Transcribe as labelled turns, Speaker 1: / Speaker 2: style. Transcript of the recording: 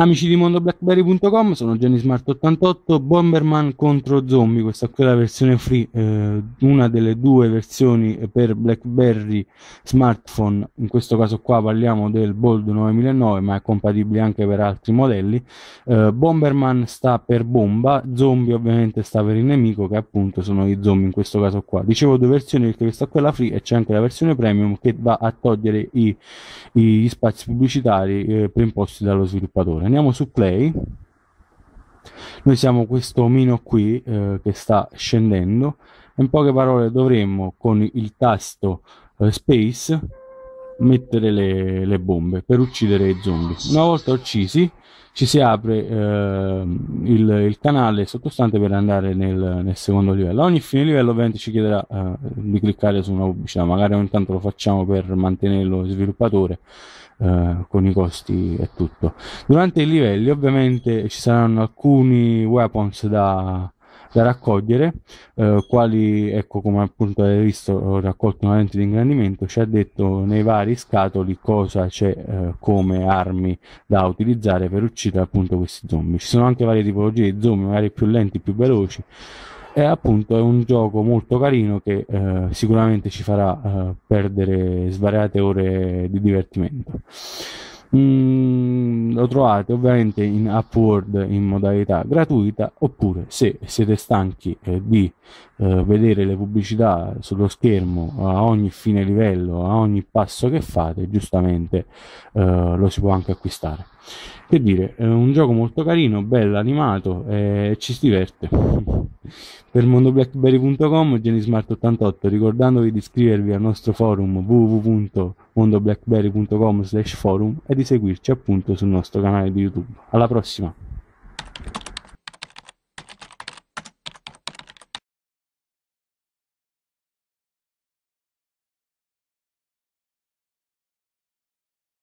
Speaker 1: Amici di mondoblackberry.com, sono Gianni Smart 88, Bomberman contro Zombie, questa qui è la versione free, eh, una delle due versioni per BlackBerry smartphone, in questo caso qua parliamo del Bold 9009, ma è compatibile anche per altri modelli. Eh, Bomberman sta per bomba, Zombie ovviamente sta per il nemico, che appunto sono i zombie in questo caso qua. Dicevo due versioni perché questa qui è la free e c'è anche la versione premium che va a togliere i, i, gli spazi pubblicitari eh, preimposti dallo sviluppatore andiamo su play noi siamo questo omino qui eh, che sta scendendo in poche parole dovremmo con il tasto eh, space mettere le, le bombe per uccidere i zombie. Una volta uccisi ci si apre eh, il, il, canale sottostante per andare nel, nel, secondo livello. ogni fine livello ovviamente ci chiederà eh, di cliccare su una pubblicità, cioè, magari ogni tanto lo facciamo per mantenere lo sviluppatore eh, con i costi e tutto. Durante i livelli ovviamente ci saranno alcuni weapons da, da raccogliere, eh, quali, ecco come appunto avete visto, ho raccolto una lente di ingrandimento, ci ha detto nei vari scatoli cosa c'è eh, come armi da utilizzare per uccidere appunto questi zombie. Ci sono anche varie tipologie di zombie, magari più lenti, più veloci. E appunto è un gioco molto carino che eh, sicuramente ci farà eh, perdere svariate ore di divertimento. Mm, lo trovate ovviamente in Upward in modalità gratuita oppure se siete stanchi eh, di eh, vedere le pubblicità sullo schermo a ogni fine livello, a ogni passo che fate, giustamente eh, lo si può anche acquistare. Che dire, è un gioco molto carino, bello, animato e eh, ci si diverte per mondoblackberry.com genismart88 ricordandovi di iscrivervi al nostro forum www.mondoblackberry.com slash forum e di seguirci appunto sul nostro canale di youtube alla prossima